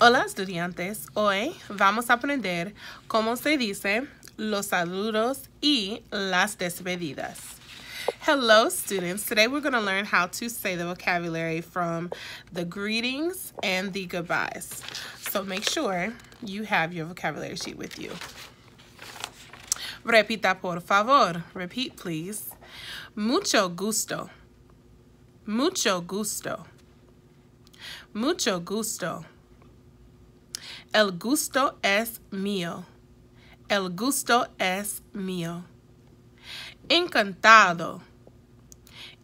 Hola estudiantes, hoy vamos a aprender cómo se dice los saludos y las despedidas. Hello students, today we're going to learn how to say the vocabulary from the greetings and the goodbyes. So make sure you have your vocabulary sheet with you. Repita por favor, repeat please. Mucho gusto, mucho gusto, mucho gusto. El gusto es mío. El gusto es mío. Encantado.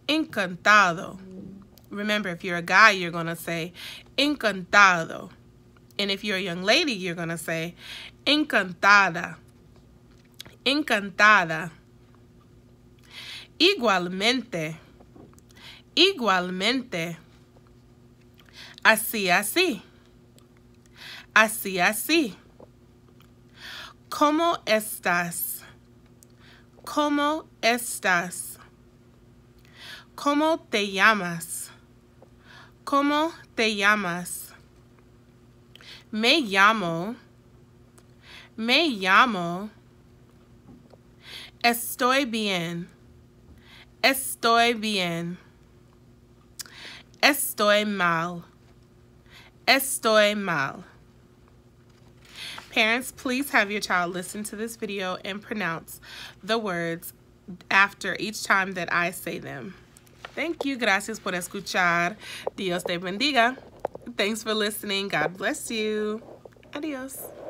Encantado. Remember, if you're a guy, you're going to say encantado. And if you're a young lady, you're going say encantada. Encantada. Igualmente. Igualmente. Así, así así, así. ¿Cómo estás? ¿Cómo estás? ¿Cómo te llamas? ¿Cómo te llamas? Me llamo. Me llamo. Estoy bien. Estoy bien. Estoy mal. Estoy mal. Parents, please have your child listen to this video and pronounce the words after each time that I say them. Thank you. Gracias por escuchar. Dios te bendiga. Thanks for listening. God bless you. Adios.